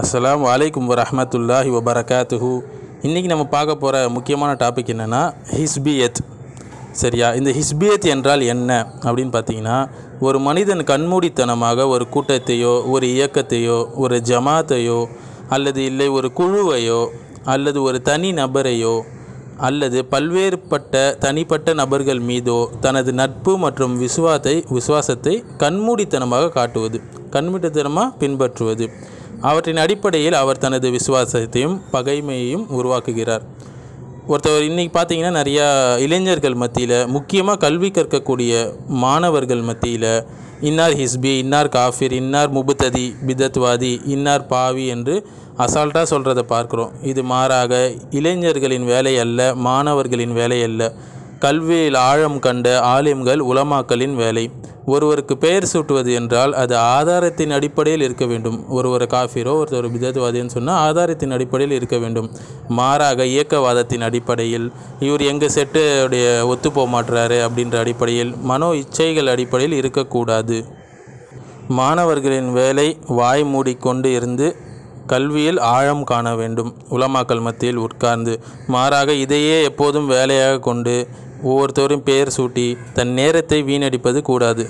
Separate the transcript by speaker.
Speaker 1: அஸ்லாம் வலைக்கம் இவ பரகாத்துஹூ இன்றைக்கி நம்ம பார்க்க போகிற முக்கியமான டாபிக் என்னென்னா ஹிஸ்பியத் சரியா இந்த ஹிஸ்பியத் என்றால் என்ன அப்படின்னு பார்த்தீங்கன்னா ஒரு மனிதன் கண்மூடித்தனமாக ஒரு கூட்டத்தையோ ஒரு இயக்கத்தையோ ஒரு ஜமாத்தையோ அல்லது இல்லை ஒரு குழுவையோ அல்லது ஒரு தனி நபரையோ அல்லது பல்வேறுபட்ட தனிப்பட்ட நபர்கள் மீதோ தனது நட்பு மற்றும் விசுவாத்தை விசுவாசத்தை கண்மூடித்தனமாக காட்டுவது கண்மூடித்தனமாக பின்பற்றுவது அவற்றின் அடிப்படையில் அவர் தனது விசுவாசத்தையும் பகைமையையும் உருவாக்குகிறார் ஒருத்தவர் இன்றைக்கி பார்த்தீங்கன்னா நிறையா இளைஞர்கள் மத்தியில் முக்கியமாக கல்வி கற்கக்கூடிய மாணவர்கள் மத்தியில் இன்னார் ஹிஸ்பி இன்னார் காஃபிர் இன்னார் முபுத்ததி பிதத்வாதி இன்னார் பாவி என்று அசால்ட்டாக சொல்கிறத பார்க்குறோம் இது மாறாக இளைஞர்களின் வேலை அல்ல மாணவர்களின் வேலை அல்ல கல்வியில் ஆழம் கண்ட ஆலிம்கள் உலமாக்களின் வேலை ஒருவருக்கு பெயர் சூட்டுவது என்றால் அது ஆதாரத்தின் அடிப்படையில் இருக்க வேண்டும் ஒருவர் காஃபிரோ ஒருத்தர் விதத்துவாதின்னு சொன்னால் ஆதாரத்தின் அடிப்படையில் இருக்க வேண்டும் மாறாக இயக்கவாதத்தின் அடிப்படையில் இவர் எங்கள் செட்டுடைய ஒத்துப்போ மாட்டுறாரு அப்படின்ற அடிப்படையில் மனோ இச்சைகள் அடிப்படையில் இருக்கக்கூடாது மாணவர்களின் வேலை வாய் மூடிக்கொண்டு இருந்து கல்வியில் ஆழம் காண வேண்டும் உலமாக்கல் மத்தியில் உட்கார்ந்து மாறாக இதையே எப்போதும் வேலையாக கொண்டு ஒவ்வொருத்தரும் பெயர் சூட்டி தன் நேரத்தை வீணடிப்பது கூடாது